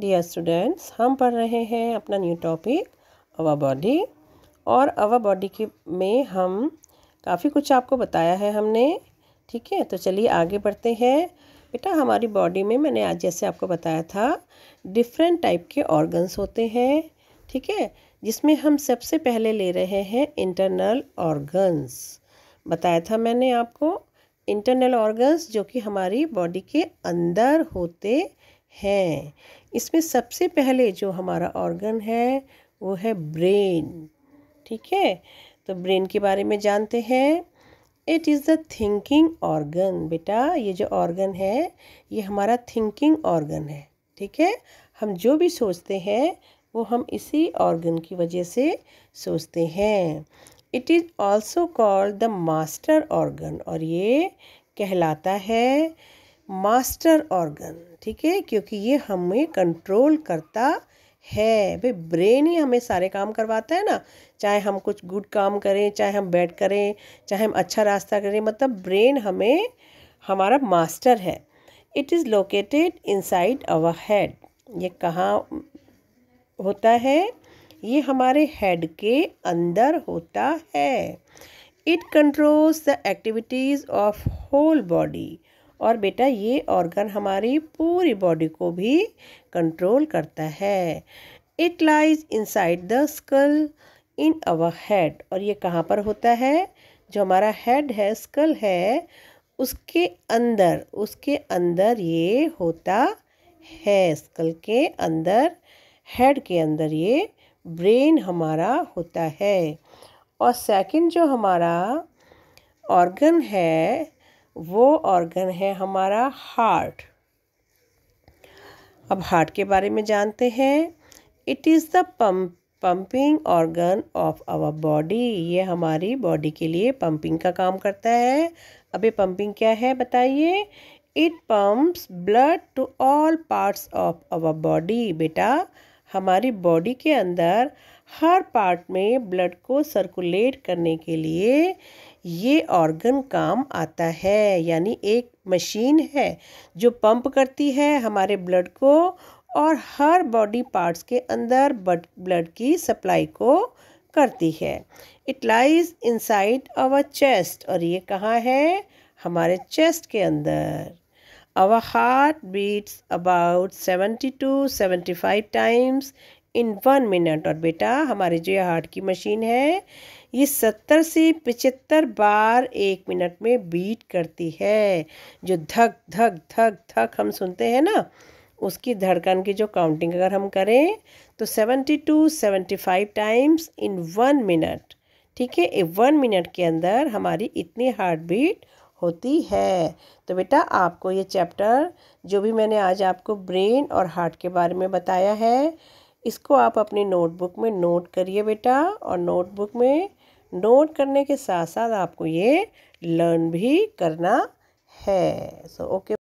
dear students हम पढ़ रहे हैं अपना न्यू टॉपिक अवा बॉडी और अवा बॉडी के में हम काफ़ी कुछ आपको बताया है हमने ठीक है तो चलिए आगे बढ़ते हैं बेटा हमारी बॉडी में मैंने आज जैसे आपको बताया था डिफरेंट टाइप के ऑर्गन्स होते हैं ठीक है जिसमें हम सबसे पहले ले रहे हैं इंटरनल ऑर्गन्स बताया था मैंने आपको इंटरनल ऑर्गन्स जो कि हमारी बॉडी के अंदर होते हैं इसमें सबसे पहले जो हमारा ऑर्गन है वो है ब्रेन ठीक है तो ब्रेन के बारे में जानते हैं it is the thinking organ बेटा ये जो ऑर्गन है ये हमारा थिंकिंग ऑर्गन है ठीक है हम जो भी सोचते हैं वो हम इसी ऑर्गन की वजह से सोचते हैं it is also called the master organ और ये कहलाता है मास्टर ऑर्गन ठीक है क्योंकि ये हमें कंट्रोल करता है भाई ब्रेन ही हमें सारे काम करवाता है ना चाहे हम कुछ गुड काम करें चाहे हम बैड करें चाहे हम अच्छा रास्ता करें मतलब ब्रेन हमें हमारा मास्टर है it is located inside our head ये कहाँ होता है ये हमारे हेड के अंदर होता है it controls the activities of whole body और बेटा ये ऑर्गन हमारी पूरी बॉडी को भी कंट्रोल करता है it lies inside the skull in our head और ये कहाँ पर होता है जो हमारा हेड है स्कल है उसके अंदर उसके अंदर ये होता है स्कल के अंदर हेड के अंदर ये ब्रेन हमारा होता है और सेकंड जो हमारा ऑर्गन है वो ऑर्गन है हमारा हार्ट अब हार्ट के बारे में जानते हैं it is the pump organ of our body ये हमारी बॉडी के लिए पम्पिंग का काम करता है अब ये पम्पिंग क्या है बताइए it pumps blood to all parts of our body बेटा हमारी बॉडी के अंदर हर पार्ट में ब्लड को सर्कुलेट करने के लिए ये ऑर्गन काम आता है यानी एक मशीन है जो पंप करती है हमारे ब्लड को और हर बॉडी पार्ट्स के अंदर ब्लड की सप्लाई को करती है it lies inside our chest और ये कहाँ है हमारे चेस्ट के अंदर our heart beats about seventy two seventy five times in one minute और बेटा हमारे जो ये हार्ट की मशीन है ये सत्तर से पचहत्तर बार एक मिनट में बीट करती है जो धक धक धक धक हम सुनते हैं ना उसकी धड़कन की जो काउंटिंग अगर हम करें तो seventy two seventy five times in one minute ठीक है वन मिनट के अंदर हमारी इतनी हार्ट बीट होती है तो बेटा आपको ये चैप्टर जो भी मैंने आज आपको ब्रेन और हार्ट के बारे में बताया है इसको आप अपनी नोटबुक में नोट करिए बेटा और नोटबुक में नोट करने के साथ साथ आपको ये लर्न भी करना है सो ओके